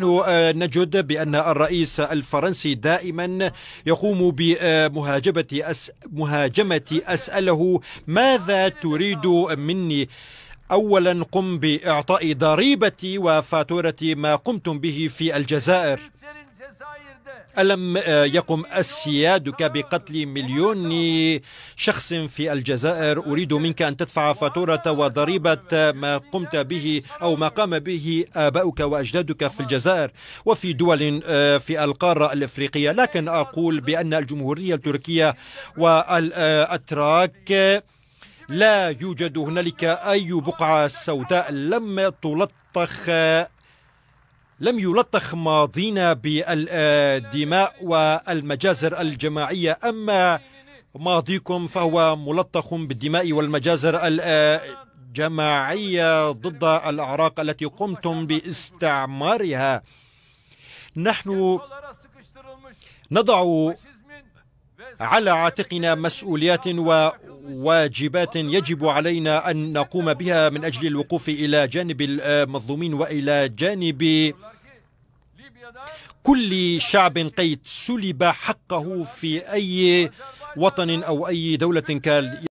نحن آه، نجد بأن الرئيس الفرنسي دائما يقوم بمهاجمة أس مهاجمة أسأله ماذا تريد مني أولا قم بإعطاء ضريبتي وفاتورة ما قمتم به في الجزائر ألم آه، يقم السيادك بقتل مليون شخص في الجزائر أريد منك أن تدفع فاتورة وضريبة آه، ما قمت به أو ما قام به آباؤك وأجدادك في الجزائر وفي دول آه، في القارة الإفريقية لكن أقول بأن الجمهورية التركية والأتراك لا يوجد هنالك أي بقعة سوداء لم تلطخ لم يلطخ ماضينا بالدماء والمجازر الجماعية أما ماضيكم فهو ملطخ بالدماء والمجازر الجماعية ضد الأعراق التي قمتم باستعمارها نحن نضع على عاتقنا مسؤوليات و واجبات يجب علينا أن نقوم بها من أجل الوقوف إلى جانب المظلومين وإلى جانب كل شعب قد سلب حقه في أي وطن أو أي دولة كان